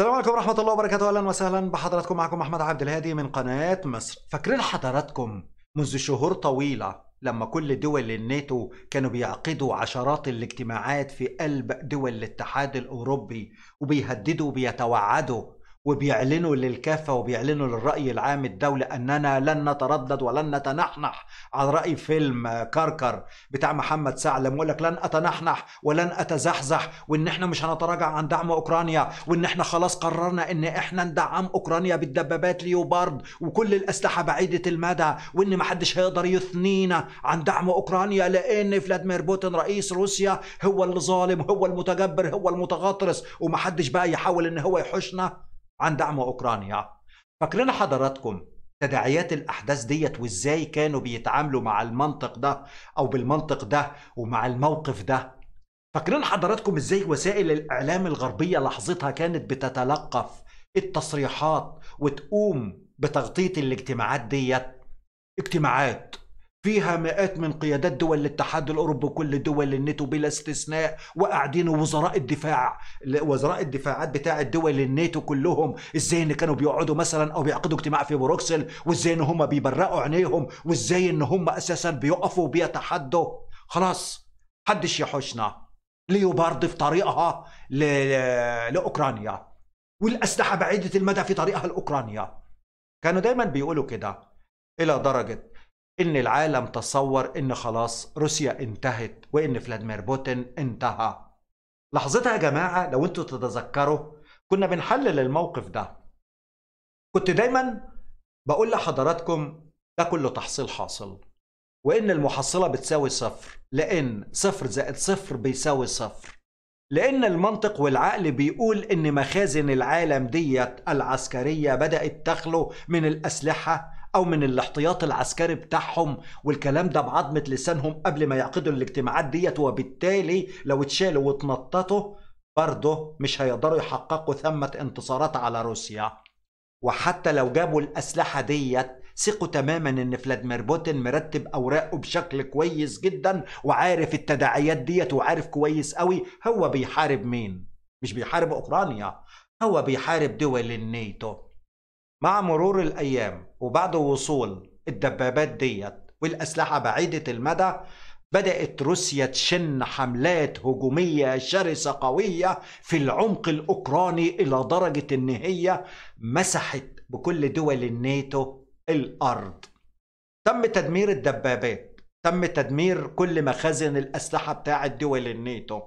السلام عليكم ورحمة الله وبركاته أهلا وسهلا بحضراتكم معكم أحمد عبد الهادي من قناة مصر فاكرين حضراتكم منذ شهور طويلة لما كل دول الناتو كانوا بيعقدوا عشرات الاجتماعات في قلب دول الاتحاد الأوروبي وبيهددوا وبيتوعدوا وبيعلنوا للكافة وبيعلنوا للرأي العام الدولي أننا لن نتردد ولن نتنحنح على رأي فيلم كركر بتاع محمد سعلم يقول لك لن أتنحنح ولن أتزحزح وإن إحنا مش هنتراجع عن دعم أوكرانيا وإن إحنا خلاص قررنا إن إحنا ندعم أوكرانيا بالدبابات ليوبارد وكل الأسلحة بعيدة المدى وإن محدش هيقدر يثنينا عن دعم أوكرانيا لأن فلاديمير بوتين رئيس روسيا هو اللي ظالم هو المتجبر هو المتغطرس ومحدش بقى يحاول إن هو يحوشنا عن دعم أوكرانيا فاكرين حضراتكم تداعيات الأحداث ديت وإزاي كانوا بيتعاملوا مع المنطق ده أو بالمنطق ده ومع الموقف ده فاكرين حضراتكم إزاي وسائل الإعلام الغربية لحظتها كانت بتتلقف التصريحات وتقوم بتغطية الاجتماعات ديت اجتماعات فيها مئات من قيادات دول الاتحاد الاوروبي وكل دول الناتو بلا استثناء وقاعدين وزراء الدفاع وزراء الدفاعات بتاع الدول الناتو كلهم ازاي ان كانوا بيقعدوا مثلا او بيعقدوا اجتماع في بروكسل وازاي ان هم بيبرقوا عينيهم وازاي ان هم اساسا بيقفوا وبيتحدوا خلاص حدش يحوشنا ليوبارد في طريقها ل... لاوكرانيا والاسلحه بعيده المدى في طريقها لاوكرانيا كانوا دايما بيقولوا كده الى درجه ان العالم تصور ان خلاص روسيا انتهت وان فلاديمير بوتين انتهى لحظتها يا جماعه لو انتوا تتذكروا كنا بنحلل الموقف ده كنت دايما بقول لحضراتكم ده كله تحصيل حاصل وان المحصله بتساوي صفر لان صفر زائد صفر بيساوي صفر لان المنطق والعقل بيقول ان مخازن العالم ديت العسكريه بدات تخلو من الاسلحه او من الاحتياط العسكري بتاعهم والكلام ده بعظمه لسانهم قبل ما يعقدوا الاجتماعات ديت وبالتالي لو اتشالوا واتنططوا برضه مش هيقدروا يحققوا ثمه انتصارات على روسيا وحتى لو جابوا الاسلحه ديت ثقوا تماما ان فلاديمير بوتين مرتب اوراقه بشكل كويس جدا وعارف التداعيات ديت وعارف كويس قوي هو بيحارب مين مش بيحارب اوكرانيا هو بيحارب دول الناتو مع مرور الأيام وبعد وصول الدبابات ديت والأسلحة بعيدة المدى بدأت روسيا تشن حملات هجومية شرسة قوية في العمق الأوكراني إلى درجة إن هي مسحت بكل دول الناتو الأرض تم تدمير الدبابات تم تدمير كل مخازن الأسلحة بتاعة دول الناتو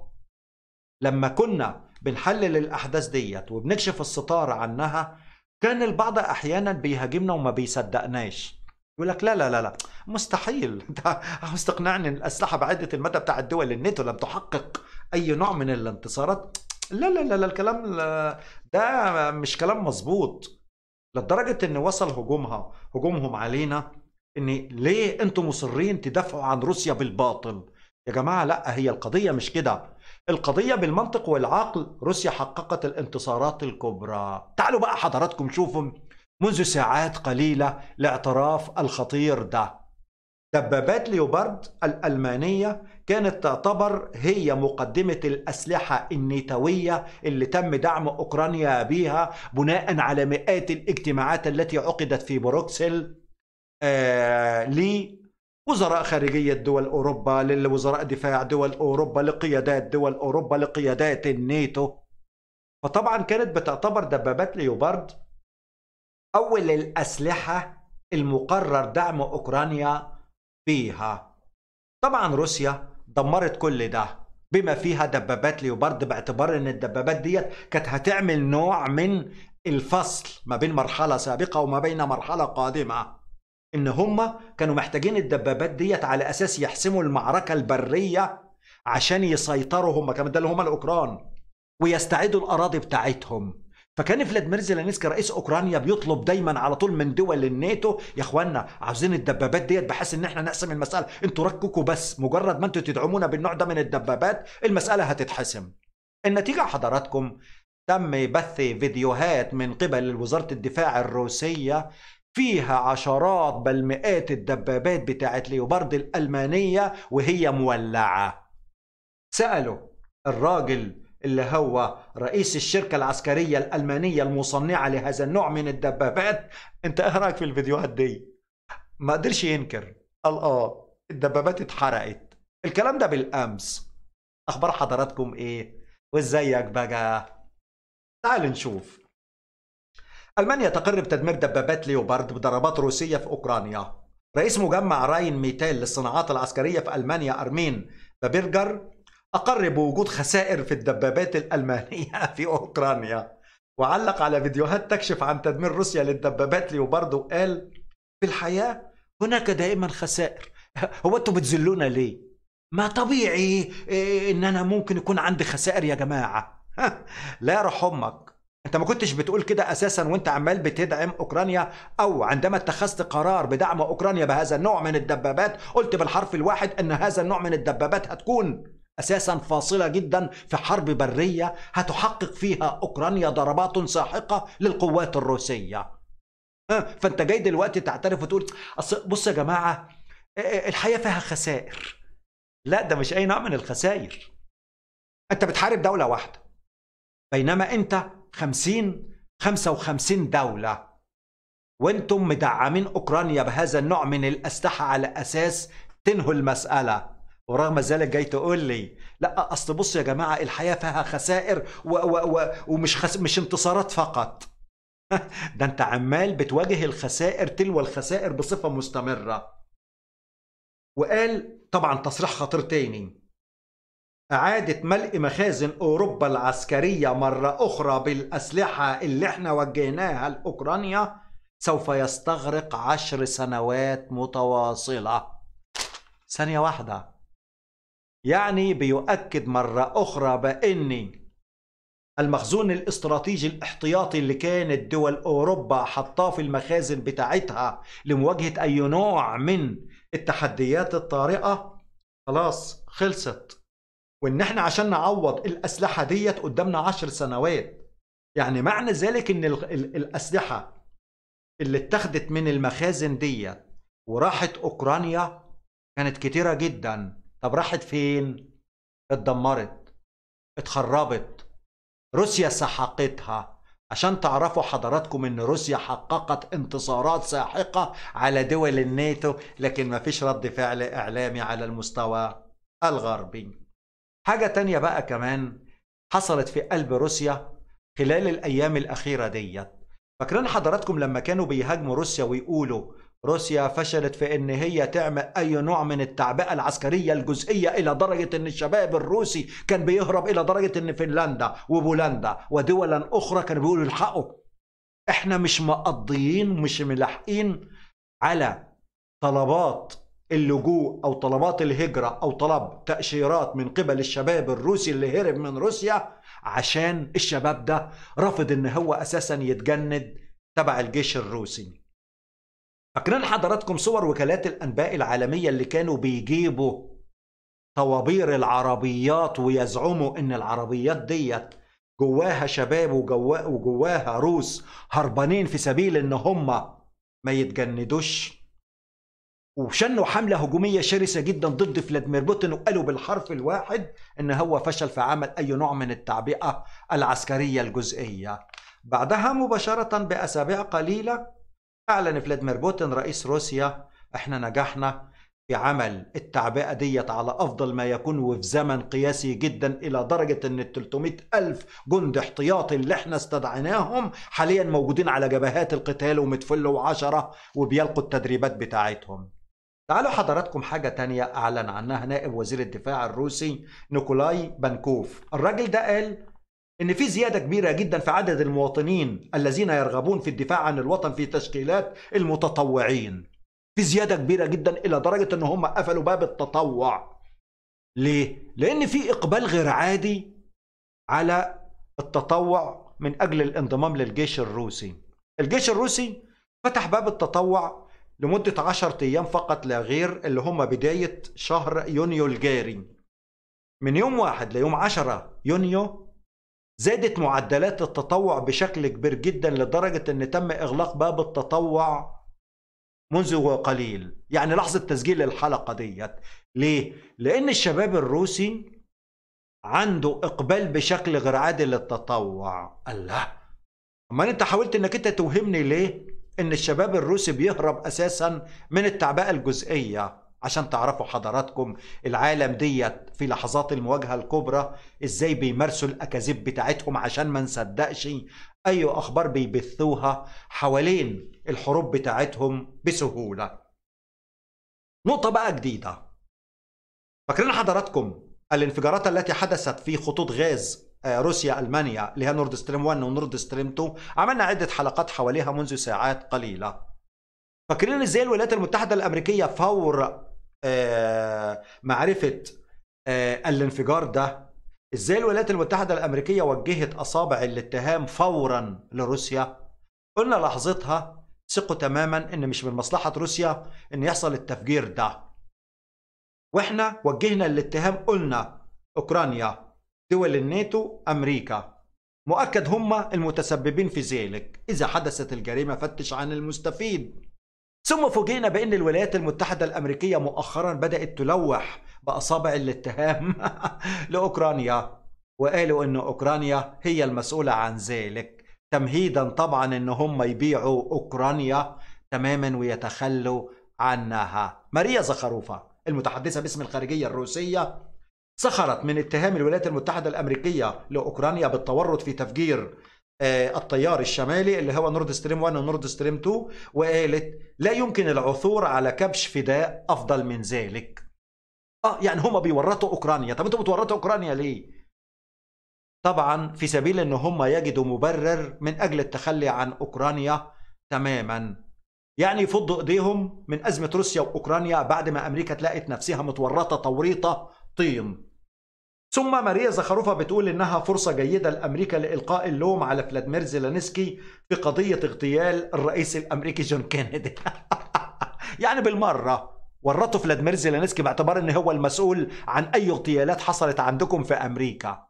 لما كنا بنحلل الأحداث ديت وبنكشف الستار عنها كان البعض احيانا بيهاجمنا وما بيصدقناش يقول لك لا لا لا لا مستحيل انت عاوز تقنعني الاسلحه بعيده المدى بتاع الدول الناتو لم تحقق اي نوع من الانتصارات لا لا لا, لا الكلام ده مش كلام مظبوط لدرجه ان وصل هجومها هجومهم علينا ان ليه انتم مصرين تدافعوا عن روسيا بالباطل يا جماعه لا هي القضيه مش كده القضية بالمنطق والعقل روسيا حققت الانتصارات الكبرى تعالوا بقى حضراتكم شوفوا منذ ساعات قليلة الاعتراف الخطير ده دبابات ليوبارد الألمانية كانت تعتبر هي مقدمة الأسلحة النيتوية اللي تم دعم أوكرانيا بها بناء على مئات الاجتماعات التي عقدت في بروكسل آه وزراء خارجية دول أوروبا للوزراء دفاع دول أوروبا لقيادات دول أوروبا لقيادات الناتو فطبعا كانت بتعتبر دبابات ليوبارد أول الأسلحة المقرر دعم أوكرانيا بيها طبعا روسيا دمرت كل ده بما فيها دبابات ليوبارد باعتبار ان الدبابات ديت كانت هتعمل نوع من الفصل ما بين مرحلة سابقة وما بين مرحلة قادمة ان هم كانوا محتاجين الدبابات ديت على اساس يحسموا المعركه البريه عشان يسيطروا هم كمان ده اللي هم الاوكران ويستعيدوا الاراضي بتاعتهم فكان فلاديمير زيلينسكي رئيس اوكرانيا بيطلب دايما على طول من دول الناتو يا اخوانا عاوزين الدبابات ديت بحيث ان احنا نقسم المساله انتوا رككوا بس مجرد ما انتوا تدعمونا بالنوع ده من الدبابات المساله هتتحسم النتيجه حضراتكم تم بث فيديوهات من قبل وزاره الدفاع الروسيه فيها عشرات بل مئات الدبابات بتاعت ليوبارد الألمانية وهي مولعة سألوا الراجل اللي هو رئيس الشركة العسكرية الألمانية المصنعة لهذا النوع من الدبابات انت ايه رايك في الفيديوهات دي ما قدرش ينكر قال اه الدبابات اتحرقت الكلام ده بالامس اخبار حضراتكم ايه وازيك بقى تعالوا نشوف ألمانيا تقر بتدمير دبابات ليوبارد بضربات روسية في أوكرانيا رئيس مجمع راين ميتال للصناعات العسكرية في ألمانيا أرمين بابيرجر أقر بوجود خسائر في الدبابات الألمانية في أوكرانيا وعلق على فيديوهات تكشف عن تدمير روسيا للدبابات ليوبارد وقال في الحياة هناك دائما خسائر هو أنتوا بتذلونا ليه؟ ما طبيعي إن إيه أنا ممكن يكون عندي خسائر يا جماعة لا يرحمك انت ما كنتش بتقول كده اساسا وانت عمال بتدعم اوكرانيا او عندما اتخذت قرار بدعم اوكرانيا بهذا النوع من الدبابات قلت بالحرف الواحد ان هذا النوع من الدبابات هتكون اساسا فاصله جدا في حرب بريه هتحقق فيها اوكرانيا ضربات ساحقه للقوات الروسيه فانت جاي دلوقتي تعترف وتقول بص يا جماعه الحياه فيها خسائر لا ده مش اي نوع من الخسائر انت بتحارب دوله واحده بينما انت 50 55 دولة وانتم مدعمين اوكرانيا بهذا النوع من الاسلحة على اساس تنهوا المسألة ورغم ذلك جاي تقول لي لا اصل بص يا جماعة الحياة فيها خسائر و و و ومش خس مش انتصارات فقط ده انت عمال بتواجه الخسائر تلو الخسائر بصفة مستمرة وقال طبعا تصريح خطير تاني إعادة ملء مخازن أوروبا العسكرية مرة أخرى بالأسلحة اللي احنا وجهناها لأوكرانيا سوف يستغرق عشر سنوات متواصلة ثانية واحدة يعني بيؤكد مرة أخرى بأن المخزون الاستراتيجي الاحتياطي اللي كانت دول أوروبا حطاه في المخازن بتاعتها لمواجهة أي نوع من التحديات الطارئة خلاص خلصت وان احنا عشان نعوض الاسلحه ديت قدامنا 10 سنوات يعني معنى ذلك ان الاسلحه اللي اتخذت من المخازن ديت وراحت اوكرانيا كانت كتيره جدا طب راحت فين اتدمرت اتخربت روسيا سحقتها عشان تعرفوا حضراتكم ان روسيا حققت انتصارات ساحقه على دول الناتو لكن مفيش رد فعل اعلامي على المستوى الغربي حاجة تانية بقى كمان حصلت في قلب روسيا خلال الأيام الأخيرة ديت فاكرين حضراتكم لما كانوا بيهاجموا روسيا ويقولوا روسيا فشلت في ان هي تعمل اي نوع من التعبئه العسكريه الجزئيه الى درجه ان الشباب الروسي كان بيهرب الى درجه ان فنلندا وبولندا ودولا اخرى كانوا بيقولوا الحقوا احنا مش مقضيين مش ملاحقين على طلبات اللجوء أو طلبات الهجرة أو طلب تأشيرات من قبل الشباب الروسي اللي هرب من روسيا عشان الشباب ده رفض إن هو أساسا يتجند تبع الجيش الروسي فاكرين حضراتكم صور وكالات الأنباء العالمية اللي كانوا بيجيبوا طوابير العربيات ويزعموا إن العربيات ديت جواها شباب وجواها روس هربانين في سبيل إن هم ما يتجندوش وشنوا حملة هجومية شرسة جدا ضد فلاديمير بوتين وقالوا بالحرف الواحد ان هو فشل في عمل اي نوع من التعبئة العسكرية الجزئية بعدها مباشرة بأسابيع قليلة أعلن فلاديمير بوتين رئيس روسيا احنا نجحنا في عمل التعبئة ديت على أفضل ما يكون وفي زمن قياسي جدا إلى درجة أن ال 300 ألف جند احتياطي اللي احنا استدعيناهم حاليا موجودين على جبهات القتال ومتفلوا وعشرة وبيلقوا التدريبات بتاعتهم تعالوا حضراتكم حاجة تانية أعلن عنها نائب وزير الدفاع الروسي نيكولاي بانكوف الراجل ده قال إن في زيادة كبيرة جدا في عدد المواطنين الذين يرغبون في الدفاع عن الوطن في تشكيلات المتطوعين في زيادة كبيرة جدا إلى درجة إن هم قفلوا باب التطوع ليه؟ لأن في إقبال غير عادي على التطوع من أجل الانضمام للجيش الروسي الجيش الروسي فتح باب التطوع لمدة 10 أيام فقط لا غير اللي هم بداية شهر يونيو الجاري من يوم واحد ليوم 10 يونيو زادت معدلات التطوع بشكل كبير جدا لدرجة أن تم إغلاق باب التطوع منذ قليل يعني لحظة تسجيل الحلقة ديت ليه؟ لأن الشباب الروسي عنده إقبال بشكل غير عادي للتطوع الله أما أنت حاولت أنك أنت توهمني ليه؟ ان الشباب الروسي بيهرب اساسا من التعبئه الجزئيه عشان تعرفوا حضراتكم العالم ديت في لحظات المواجهه الكبرى ازاي بيمارسوا الاكاذيب بتاعتهم عشان ما نصدقش اي اخبار بيبثوها حوالين الحروب بتاعتهم بسهوله نقطه بقى جديده فاكرين حضراتكم الانفجارات التي حدثت في خطوط غاز آه، روسيا المانيا اللي هي نورد ستريم 1 ونورد ستريم 2 عملنا عده حلقات حواليها منذ ساعات قليله فاكرين ازاي الولايات المتحده الامريكيه فور آه، معرفه آه، الانفجار ده ازاي الولايات المتحده الامريكيه وجهت اصابع الاتهام فورا لروسيا قلنا لحظتها ثقوا تماما ان مش من مصلحه روسيا ان يحصل التفجير ده واحنا وجهنا الاتهام قلنا اوكرانيا دول الناتو أمريكا مؤكد هم المتسببين في ذلك إذا حدثت الجريمة فتش عن المستفيد ثم فوجئنا بأن الولايات المتحدة الأمريكية مؤخرا بدأت تلوح بأصابع الاتهام لأوكرانيا وقالوا أن أوكرانيا هي المسؤولة عن ذلك تمهيدا طبعا أن هم يبيعوا أوكرانيا تماما ويتخلوا عنها ماريا زخروفة المتحدثة باسم الخارجية الروسية سخرت من اتهام الولايات المتحدة الأمريكية لأوكرانيا بالتورط في تفجير آه، التيار الشمالي اللي هو نورد ستريم 1 ونورد ستريم 2 وقالت لا يمكن العثور على كبش فداء أفضل من ذلك اه يعني هما بيورطوا اوكرانيا طب انتوا بتورطوا اوكرانيا ليه طبعا في سبيل ان هما يجدوا مبرر من اجل التخلي عن اوكرانيا تماما يعني يفضوا ايديهم من ازمه روسيا واوكرانيا بعد ما امريكا تلاقت نفسها متورطه توريطه طين ثم ماريا زخروفا بتقول إنها فرصة جيدة لأمريكا لإلقاء اللوم على فلاديمير زيلانسكي في قضية اغتيال الرئيس الأمريكي جون كينيدي يعني بالمرة ورطوا فلاديمير زيلانسكي باعتبار إن هو المسؤول عن أي اغتيالات حصلت عندكم في أمريكا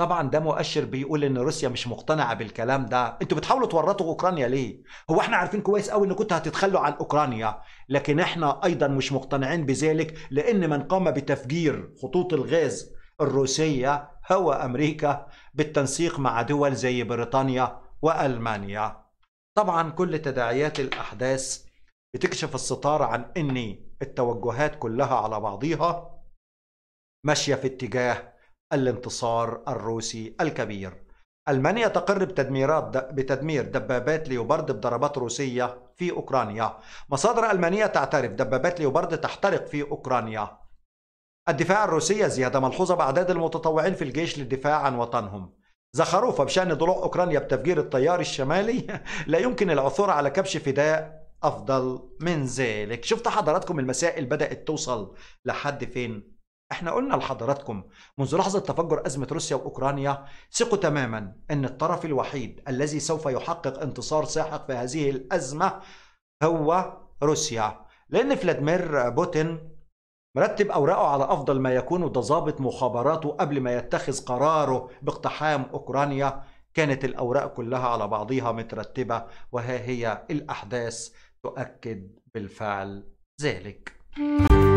طبعا ده مؤشر بيقول ان روسيا مش مقتنعه بالكلام ده انتوا بتحاولوا تورطوا اوكرانيا ليه هو احنا عارفين كويس قوي ان كنتوا هتتخلوا عن اوكرانيا لكن احنا ايضا مش مقتنعين بذلك لان من قام بتفجير خطوط الغاز الروسيه هو امريكا بالتنسيق مع دول زي بريطانيا والمانيا طبعا كل تداعيات الاحداث بتكشف الستار عن ان التوجهات كلها على بعضيها ماشيه في اتجاه الانتصار الروسي الكبير ألمانيا تقر بتدميرات بتدمير دبابات ليوبرد بضربات روسية في أوكرانيا مصادر ألمانية تعترف دبابات ليوبرد تحترق في أوكرانيا الدفاع الروسية زيادة ملحوظة بأعداد المتطوعين في الجيش للدفاع عن وطنهم زخروفة بشأن ضلوع أوكرانيا بتفجير التيار الشمالي لا يمكن العثور على كبش فداء أفضل من ذلك شفت حضراتكم المسائل بدأت توصل لحد فين احنا قلنا لحضراتكم منذ لحظة تفجر أزمة روسيا وأوكرانيا ثقوا تماما أن الطرف الوحيد الذي سوف يحقق انتصار ساحق في هذه الأزمة هو روسيا لأن فلاديمير بوتين مرتب أوراقه على أفضل ما يكون وده ظابط مخابراته قبل ما يتخذ قراره باقتحام أوكرانيا كانت الأوراق كلها على بعضيها مترتبة وها هي الأحداث تؤكد بالفعل ذلك